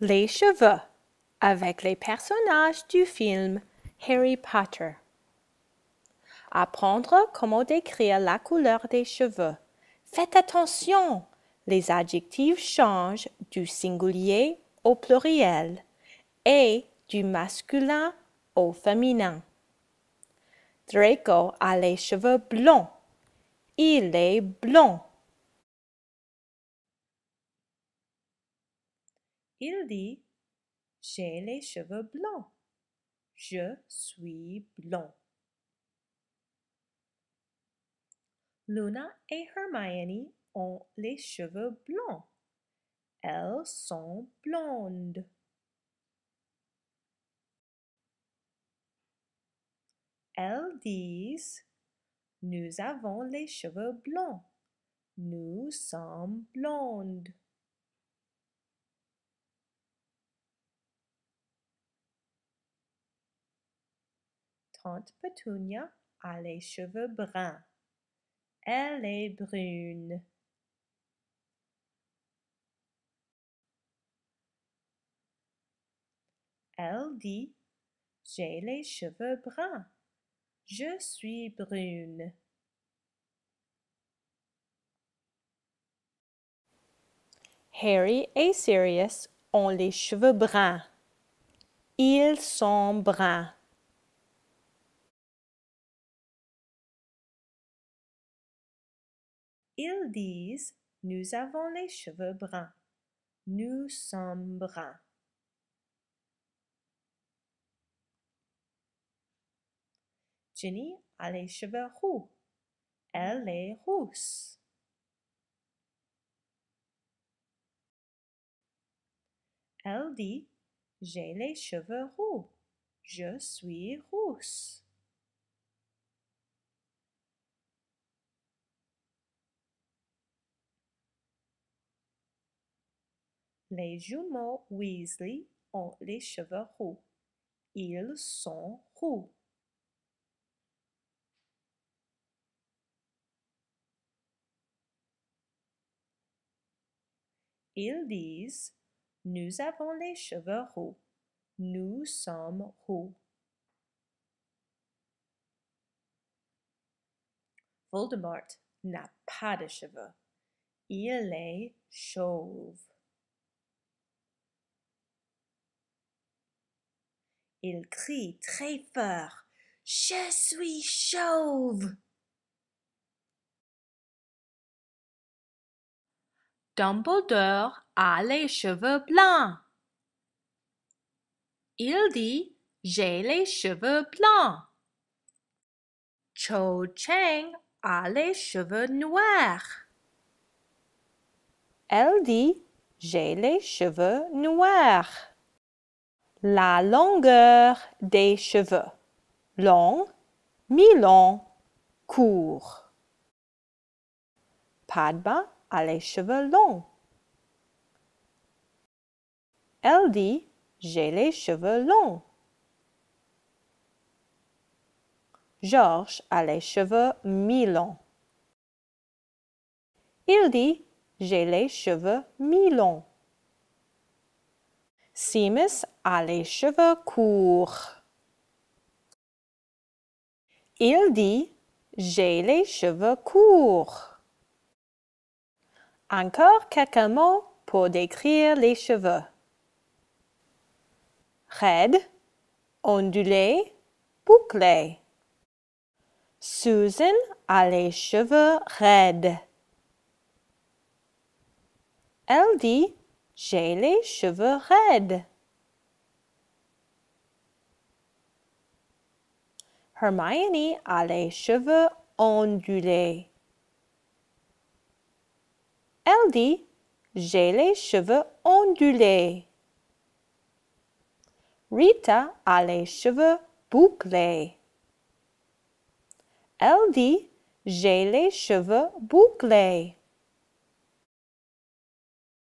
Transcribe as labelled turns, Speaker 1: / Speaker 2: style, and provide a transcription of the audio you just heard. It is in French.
Speaker 1: Les cheveux avec les personnages du film Harry Potter. Apprendre comment décrire la couleur des cheveux. Faites attention, les adjectifs changent du singulier au pluriel et du masculin au féminin. Draco a les cheveux blonds. Il est blond. Il dit, j'ai les cheveux blancs. Je suis blond. Luna et Hermione ont les cheveux blancs. Elles sont blondes. Elles disent Nous avons les cheveux blancs. Nous sommes blondes. Petunia a les cheveux bruns. Elle est brune. Elle dit J'ai les cheveux bruns. Je suis brune. Harry et Sirius ont les cheveux bruns. Ils sont bruns. Ils disent Nous avons les cheveux bruns. Nous sommes bruns. Jenny a les cheveux roux. Elle est rousse. Elle dit J'ai les cheveux roux. Je suis rousse. Les jumeaux Weasley ont les cheveux roux. Ils sont roux. Ils disent Nous avons les cheveux roux. Nous sommes roux. Voldemort n'a pas de cheveux. Il est chauve. Il crie très fort. Je suis chauve. Dumbledore a les cheveux blancs. Il dit J'ai les cheveux blancs. Cho Chang a les cheveux noirs. Elle dit J'ai les cheveux noirs la longueur des cheveux. Long, mi-long, court. Padma a les cheveux longs. Elle dit J'ai les cheveux longs. Georges a les cheveux mi-longs. Il dit J'ai les cheveux mi-longs. Simus a les cheveux courts. Il dit J'ai les cheveux courts. Encore quelques mots pour décrire les cheveux. Raide, ondulé, bouclé. Susan a les cheveux raides. Elle dit j'ai les cheveux raides. Hermione a les cheveux ondulés. Elle dit J'ai les cheveux ondulés. Rita a les cheveux bouclés. Elle dit J'ai les cheveux bouclés.